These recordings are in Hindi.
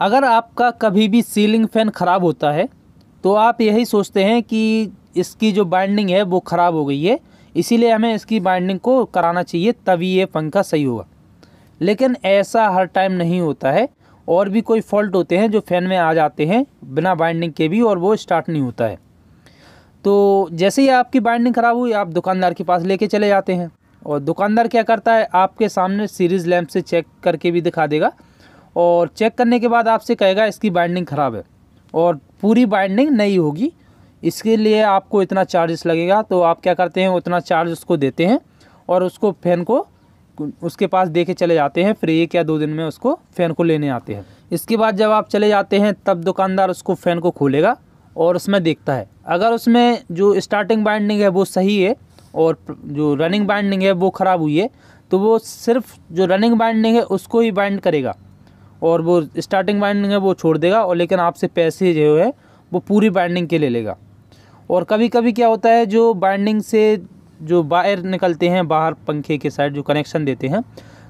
अगर आपका कभी भी सीलिंग फ़ैन ख़राब होता है तो आप यही सोचते हैं कि इसकी जो बाइंडिंग है वो ख़राब हो गई है इसीलिए हमें इसकी बाइंडिंग को कराना चाहिए तभी ये पंखा सही होगा लेकिन ऐसा हर टाइम नहीं होता है और भी कोई फॉल्ट होते हैं जो फ़ैन में आ जाते हैं बिना बाइंडिंग के भी और वो स्टार्ट नहीं होता है तो जैसे ही आपकी बाइंडिंग ख़राब हुई आप दुकानदार के पास लेके चले जाते हैं और दुकानदार क्या करता है आपके सामने सीरीज़ लैम्प से चेक करके भी दिखा देगा और चेक करने के बाद आपसे कहेगा इसकी बाइंडिंग ख़राब है और पूरी बाइंडिंग नहीं होगी इसके लिए आपको इतना चार्जेस लगेगा तो आप क्या करते हैं उतना चार्ज उसको देते हैं और उसको फ़ैन को उसके पास दे के चले जाते हैं फिर एक या दो दिन में उसको फ़ैन को लेने आते हैं इसके बाद जब आप चले जाते हैं तब दुकानदार उसको फ़ैन को खोलेगा और उसमें देखता है अगर उसमें जो स्टार्टिंग बाइंडिंग है वो सही है और जो रनिंग बाइंडिंग है वो ख़राब हुई है तो वो सिर्फ जो रनिंग बाइंडिंग है उसको ही बाइंड करेगा और वो स्टार्टिंग बाइंडिंग है वो छोड़ देगा और लेकिन आपसे पैसे जो है वो पूरी बाइंडिंग के ले लेगा और कभी कभी क्या होता है जो बाइंडिंग से जो वायर निकलते हैं बाहर पंखे के साइड जो कनेक्शन देते हैं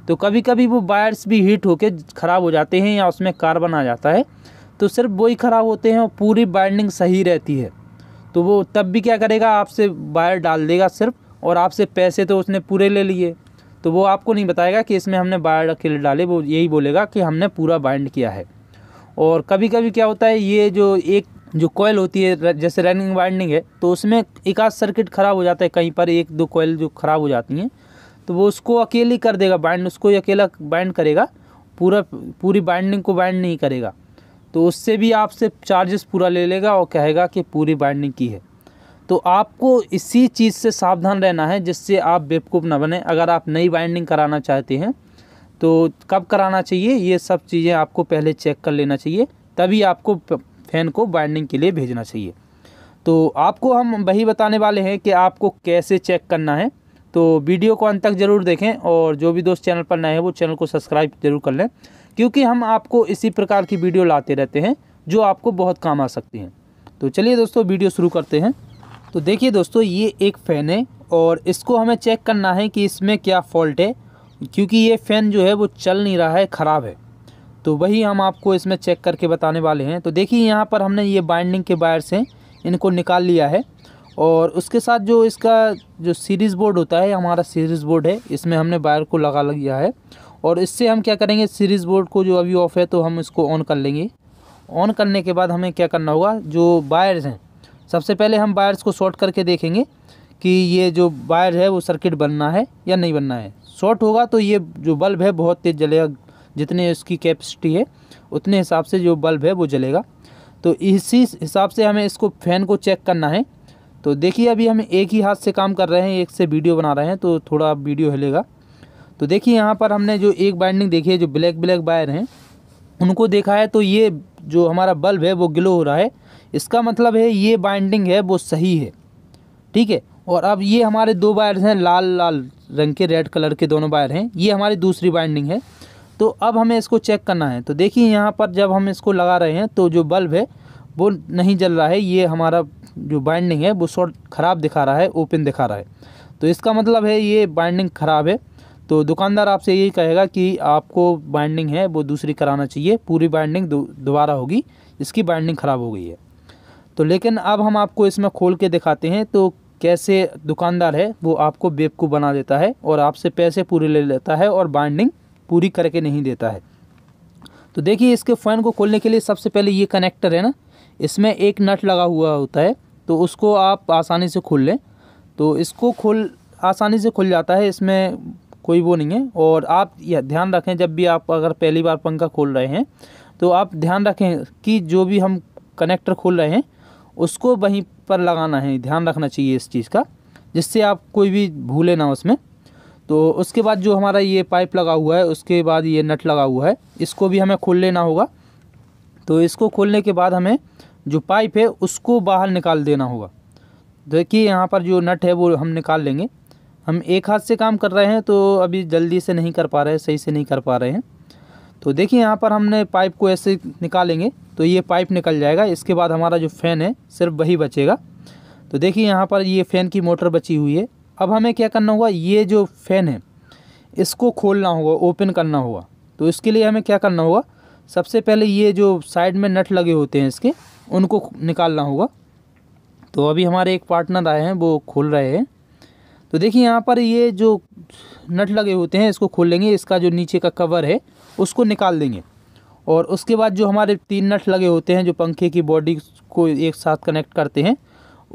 तो कभी कभी वो वायर्स भी हीट होकर ख़राब हो जाते हैं या उसमें कार्बन आ जाता है तो सिर्फ वही ख़राब होते हैं और पूरी बाइंडिंग सही रहती है तो वो तब भी क्या करेगा आपसे वायर डाल देगा सिर्फ और आपसे पैसे तो उसने पूरे ले लिए तो वो आपको नहीं बताएगा कि इसमें हमने बाढ़ अकेले डाले वो यही बोलेगा कि हमने पूरा बाइंड किया है और कभी कभी क्या होता है ये जो एक जो कोयल होती है जैसे रनिंग वाइंडिंग है तो उसमें एक आध सर्किट ख़राब हो जाता है कहीं पर एक दो कोयल जो ख़राब हो जाती हैं तो वो उसको अकेले कर देगा बाइंड उसको अकेला बाइंड करेगा पूरा पूरी बाइंडिंग को बाइंड नहीं करेगा तो उससे भी आपसे चार्जेस पूरा ले लेगा और कहेगा कि पूरी बाइंडिंग की है तो आपको इसी चीज़ से सावधान रहना है जिससे आप बेवकूफ़ ना बने अगर आप नई बाइंडिंग कराना चाहते हैं तो कब कराना चाहिए ये सब चीज़ें आपको पहले चेक कर लेना चाहिए तभी आपको फैन को बाइंडिंग के लिए भेजना चाहिए तो आपको हम वही बताने वाले हैं कि आपको कैसे चेक करना है तो वीडियो को अंत तक ज़रूर देखें और जो भी दोस्त चैनल पर नए हैं वो चैनल को सब्सक्राइब जरूर कर लें क्योंकि हम आपको इसी प्रकार की वीडियो लाते रहते हैं जो आपको बहुत काम आ सकती हैं तो चलिए दोस्तों वीडियो शुरू करते हैं तो देखिए दोस्तों ये एक फ़ैन है और इसको हमें चेक करना है कि इसमें क्या फॉल्ट है क्योंकि ये फ़ैन जो है वो चल नहीं रहा है ख़राब है तो वही हम आपको इसमें चेक करके बताने वाले हैं तो देखिए यहाँ पर हमने ये बाइंडिंग के वायर्स हैं इनको निकाल लिया है और उसके साथ जो इसका जो सीरीज़ बोर्ड होता है हमारा सीरीज़ बोर्ड है इसमें हमने वायर को लगा लिया है और इससे हम क्या करेंगे सीरीज़ बोर्ड को जो अभी ऑफ़ है तो हम इसको ऑन कर लेंगे ऑन करने के बाद हमें क्या करना होगा जो वायर्स हैं सबसे पहले हम वायर्स को शॉर्ट करके देखेंगे कि ये जो वायर है वो सर्किट बनना है या नहीं बनना है शॉर्ट होगा तो ये जो बल्ब है बहुत तेज़ जलेगा जितने इसकी कैपेसिटी है उतने हिसाब से जो बल्ब है वो जलेगा तो इसी हिसाब से हमें इसको फैन को चेक करना है तो देखिए अभी हम एक ही हाथ से काम कर रहे हैं एक से वीडियो बना रहे हैं तो थोड़ा वीडियो हिलेगा तो देखिए यहाँ पर हमने जो एक बाइंडिंग देखी है जो ब्लैक ब्लैक वायर हैं उनको देखा है तो ये जो हमारा बल्ब है वो ग्लो हो रहा है इसका मतलब है ये बाइंडिंग है वो सही है ठीक है और अब ये हमारे दो वायर्स हैं लाल लाल रंग के रेड कलर के दोनों वायर हैं ये हमारी दूसरी बाइंडिंग है तो अब हमें इसको चेक करना है तो देखिए यहाँ पर जब हम इसको लगा रहे हैं तो जो बल्ब है वो नहीं जल रहा है ये हमारा जो बाइंडिंग है वो शॉर्ट ख़राब दिखा रहा है ओपन दिखा रहा है तो इसका मतलब है ये बाइंडिंग ख़राब है तो दुकानदार आपसे यही कहेगा कि आपको बाइंडिंग है वो दूसरी कराना चाहिए पूरी बाइंडिंग दोबारा होगी इसकी बाइंडिंग ख़राब हो गई है तो लेकिन अब हम आपको इसमें खोल के दिखाते हैं तो कैसे दुकानदार है वो आपको बेबकू बना देता है और आपसे पैसे पूरे ले लेता है और बाइंडिंग पूरी करके नहीं देता है तो देखिए इसके फ़ैन को खोलने के लिए सबसे पहले ये कनेक्टर है ना इसमें एक नट लगा हुआ होता है तो उसको आप आसानी से खोल लें तो इसको खोल आसानी से खुल जाता है इसमें कोई वो नहीं है और आप यह ध्यान रखें जब भी आप अगर पहली बार पंखा खोल रहे हैं तो आप ध्यान रखें कि जो भी हम कनेक्टर खोल रहे हैं उसको वहीं पर लगाना है ध्यान रखना चाहिए इस चीज़ का जिससे आप कोई भी भूले ना उसमें तो उसके बाद जो हमारा ये पाइप लगा हुआ है उसके बाद ये नट लगा हुआ है इसको भी हमें खोल लेना होगा तो इसको खोलने के बाद हमें जो पाइप है उसको बाहर निकाल देना होगा देखिए यहाँ पर जो नट है वो हम निकाल लेंगे हम एक हाथ से काम कर रहे हैं तो अभी जल्दी से नहीं कर पा रहे सही से नहीं कर पा रहे हैं तो देखिए यहाँ पर हमने पाइप को ऐसे निकालेंगे तो ये पाइप निकल जाएगा इसके बाद हमारा जो फ़ैन है सिर्फ वही बचेगा तो देखिए यहाँ पर ये फ़ैन की मोटर बची हुई है अब हमें क्या करना होगा ये जो फ़ैन है इसको खोलना होगा ओपन करना होगा तो इसके लिए हमें क्या करना होगा सबसे पहले ये जो साइड में नट लगे होते हैं इसके उनको निकालना होगा तो अभी हमारे एक पार्टनर आए हैं वो खोल रहे हैं तो देखिए यहाँ पर ये जो नट लगे होते हैं इसको खोल लेंगे इसका जो नीचे का कवर है उसको निकाल देंगे और उसके बाद जो हमारे तीन नट लगे होते हैं जो पंखे की बॉडी को एक साथ कनेक्ट करते हैं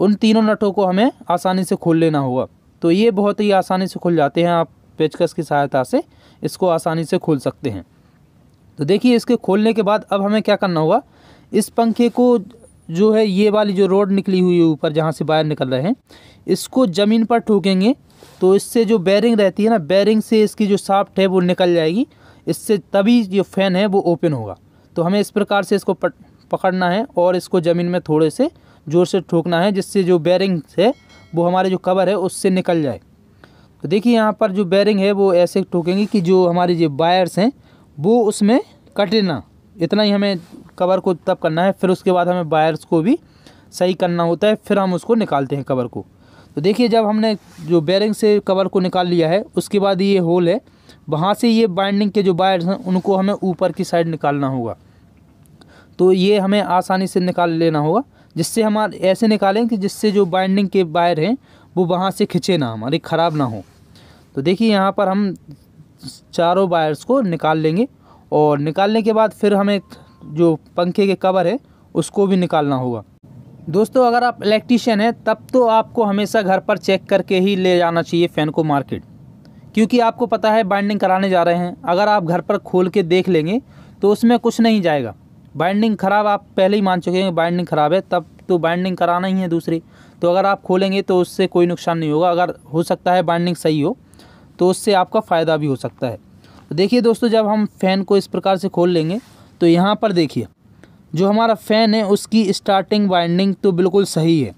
उन तीनों नटों को हमें आसानी से खोल लेना होगा तो ये बहुत ही आसानी से खुल जाते हैं आप पेचकस की सहायता से इसको आसानी से खोल सकते हैं तो देखिए इसके खोलने के बाद अब हमें क्या करना होगा इस पंखे को जो है ये वाली जो रोड निकली हुई है ऊपर जहाँ से बाहर निकल रहे हैं इसको ज़मीन पर ठोकेंगे तो इससे जो बैरिंग रहती है ना बैरिंग से इसकी जो साफ्ट है वो निकल जाएगी इससे तभी जो फ़ैन है वो ओपन होगा तो हमें इस प्रकार से इसको पट, पकड़ना है और इसको ज़मीन में थोड़े से ज़ोर से ठोकना है जिससे जो बैरिंग है वो हमारे जो कवर है उससे निकल जाए तो देखिए यहाँ पर जो बैरिंग है वो ऐसे ठोकेंगे कि जो हमारे जो वायर्स हैं वो उसमें कटे ना इतना ही हमें कवर को तब करना है फिर उसके बाद हमें वायर्स को भी सही करना होता है फिर हम उसको निकालते हैं कवर को तो देखिए जब हमने जो बैरिंग से कवर को निकाल लिया है उसके बाद ये होल है वहाँ से ये बाइंडिंग के जो वायर्स हैं उनको हमें ऊपर की साइड निकालना होगा तो ये हमें आसानी से निकाल लेना होगा जिससे हम ऐसे निकालें कि जिससे जो बाइंडिंग के वायर हैं वो वहाँ से खिंचे ना हमारे ख़राब ना हो तो देखिए यहाँ पर हम चारों वायर्स को निकाल लेंगे और निकालने के बाद फिर हमें जो पंखे के कवर है उसको भी निकालना होगा दोस्तों अगर आप इलेक्ट्रीशियन हैं तब तो आपको हमेशा घर पर चेक करके ही ले जाना चाहिए फ़ैन को मार्केट क्योंकि आपको पता है बाइंडिंग कराने जा रहे हैं अगर आप घर पर खोल के देख लेंगे तो उसमें कुछ नहीं जाएगा बाइंडिंग ख़राब आप पहले ही मान चुके हैं बाइंडिंग ख़राब है तब तो बाइंडिंग कराना ही है दूसरी तो अगर आप खोलेंगे तो उससे कोई नुकसान नहीं होगा अगर हो सकता है बाइंडिंग सही हो तो उससे आपका फ़ायदा भी हो सकता है देखिए दोस्तों जब हम फ़ैन को इस प्रकार से खोल लेंगे तो यहाँ पर देखिए जो हमारा फ़ैन है उसकी स्टार्टिंग वाइंडिंग तो बिल्कुल सही है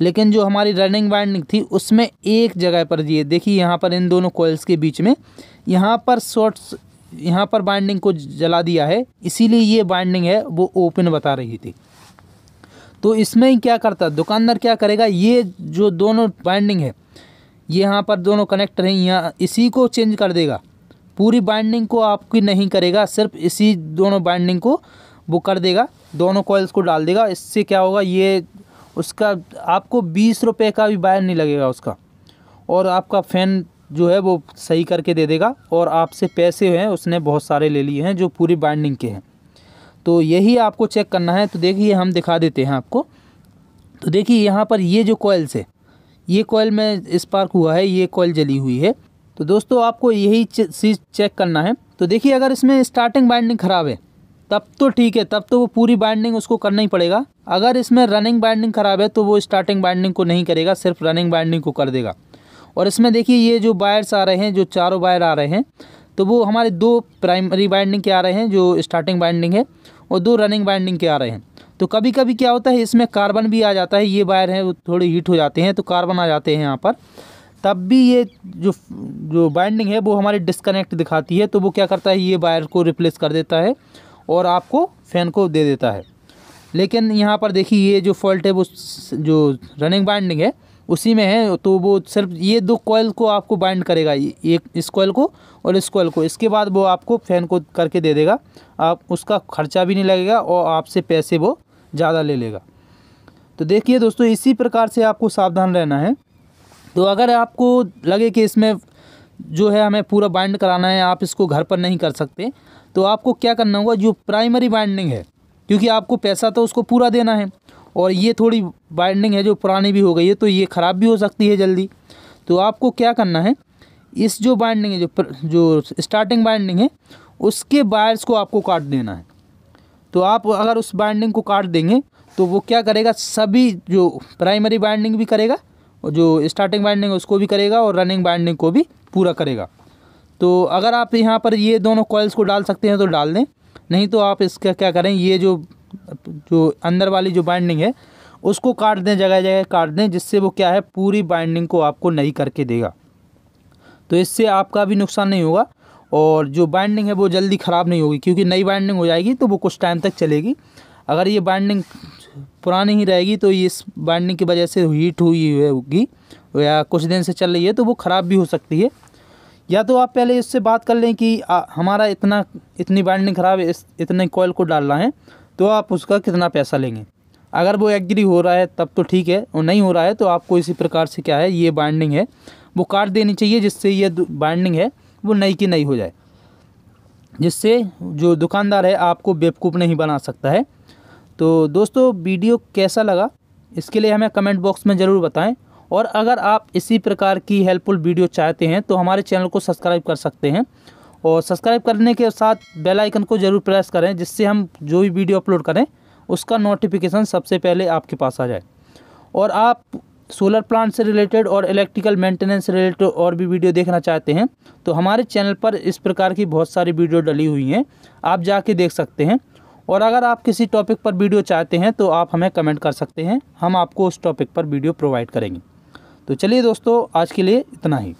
लेकिन जो हमारी रनिंग वाइंडिंग थी उसमें एक जगह पर ये देखिए यहाँ पर इन दोनों कोयल्स के बीच में यहाँ पर शॉर्ट्स यहाँ पर बाइंडिंग को जला दिया है इसीलिए ये बाइंडिंग है वो ओपन बता रही थी तो इसमें ही क्या करता दुकानदार क्या करेगा ये जो दोनों बाइंडिंग है ये यहाँ पर दोनों कनेक्टर हैं यहाँ इसी को चेंज कर देगा पूरी बाइंडिंग को आपकी नहीं करेगा सिर्फ इसी दोनों बाइंडिंग को वो कर देगा दोनों कॉइल्स को डाल देगा इससे क्या होगा ये उसका आपको बीस रुपये का भी बायर नहीं लगेगा उसका और आपका फ़ैन जो है वो सही करके दे देगा और आपसे पैसे हैं उसने बहुत सारे ले लिए हैं जो पूरी बाइंडिंग के हैं तो यही आपको चेक करना है तो देखिए हम दिखा देते हैं आपको तो देखिए यहाँ पर ये जो कोयल्स है ये कोयल में स्पार्क हुआ है ये कॉयल जली हुई है तो दोस्तों आपको यही चीज़ चेक करना है तो देखिए अगर इसमें स्टार्टिंग बाइंडिंग ख़राब है तब तो ठीक है तब तो वो पूरी बाइंडिंग उसको करना ही पड़ेगा अगर इसमें रनिंग बाइंडिंग ख़राब है तो वो स्टार्टिंग बाइंडिंग को नहीं करेगा सिर्फ रनिंग बाइंडिंग को कर देगा और इसमें देखिए ये जो वायर्स आ रहे हैं जो चारों वायर आ रहे हैं तो वो हमारे दो प्राइमरी बाइंडिंग के आ रहे हैं जो स्टार्टिंग बाइंडिंग है और दो रनिंग बाइंडिंग के आ रहे हैं तो कभी कभी क्या होता है इसमें कार्बन भी आ जाता है ये वायर है वो थोड़े हीट हो जाते हैं तो कार्बन आ जाते हैं यहाँ पर तब भी ये जो जो बाइंडिंग है वो हमारी डिस्कनेक्ट दिखाती है तो वो क्या करता है ये वायर को रिप्लेस कर देता है और आपको फ़ैन को दे देता है लेकिन यहाँ पर देखिए ये जो फॉल्ट है वो जो रनिंग बाइंडिंग है उसी में है तो वो सिर्फ ये दो कोयल को आपको बाइंड करेगा एक इस कोयल को और इस कोयल को इसके बाद वो आपको फ़ैन को करके दे देगा आप उसका खर्चा भी नहीं लगेगा और आपसे पैसे वो ज़्यादा ले लेगा तो देखिए दोस्तों इसी प्रकार से आपको सावधान रहना है तो अगर आपको लगे कि इसमें जो है हमें पूरा बाइंड कराना है आप इसको घर पर नहीं कर सकते तो आपको क्या करना होगा जो प्राइमरी बाइंडिंग है क्योंकि आपको पैसा तो उसको पूरा देना है और ये थोड़ी बाइंडिंग है जो पुरानी भी हो गई है तो ये ख़राब भी हो सकती है जल्दी तो आपको क्या करना है इस जो बाइंडिंग है जो प्र, जो स्टार्टिंग बाइंडिंग है उसके वायर्स को आपको काट देना है तो आप अगर उस बाइंडिंग को काट देंगे तो वो क्या करेगा सभी जो प्राइमरी बाइंडिंग भी करेगा जो स्टार्टिंग बाइंडिंग है उसको भी करेगा और रनिंग बाइंडिंग को भी पूरा करेगा तो अगर आप यहाँ पर ये दोनों कॉयल्स को डाल सकते हैं तो डाल दें नहीं तो आप इसका क्या करें ये जो जो अंदर वाली जो बाइंडिंग है उसको काट दें जगह जगह काट दें जिससे वो क्या है पूरी बाइंडिंग को आपको नहीं करके देगा तो इससे आपका भी नुकसान नहीं होगा और जो बाइंडिंग है वो जल्दी ख़राब नहीं होगी क्योंकि नई बाइंडिंग हो जाएगी तो वो कुछ टाइम तक चलेगी अगर ये बाइंडिंग पुरानी ही रहेगी तो इस बाइंडिंग की वजह से हीट हुई होगी या कुछ दिन से चल रही है तो वो ख़राब भी हो सकती है या तो आप पहले इससे बात कर लें कि हमारा इतना इतनी बाइंडिंग ख़राब है इस इतने कोयल को डालना है तो आप उसका कितना पैसा लेंगे अगर वो एग्री हो रहा है तब तो ठीक है और नहीं हो रहा है तो आपको इसी प्रकार से क्या है ये बाइंडिंग है वो काट देनी चाहिए जिससे ये बाइंडिंग है वो नई की नई हो जाए जिससे जो दुकानदार है आपको बेवकूफ़ नहीं बना सकता है तो दोस्तों वीडियो कैसा लगा इसके लिए हमें कमेंट बॉक्स में ज़रूर बताएं और अगर आप इसी प्रकार की हेल्पफुल वीडियो चाहते हैं तो हमारे चैनल को सब्सक्राइब कर सकते हैं और सब्सक्राइब करने के साथ बेल आइकन को ज़रूर प्रेस करें जिससे हम जो भी वीडियो अपलोड करें उसका नोटिफिकेशन सबसे पहले आपके पास आ जाए और आप सोलर प्लांट से रिलेटेड और इलेक्ट्रिकल मेंटेनेंस से रिलेटेड और भी वीडियो देखना चाहते हैं तो हमारे चैनल पर इस प्रकार की बहुत सारी वीडियो डली हुई हैं आप जाके देख सकते हैं और अगर आप किसी टॉपिक पर वीडियो चाहते हैं तो आप हमें कमेंट कर सकते हैं हम आपको उस टॉपिक पर वीडियो प्रोवाइड करेंगे तो चलिए दोस्तों आज के लिए इतना ही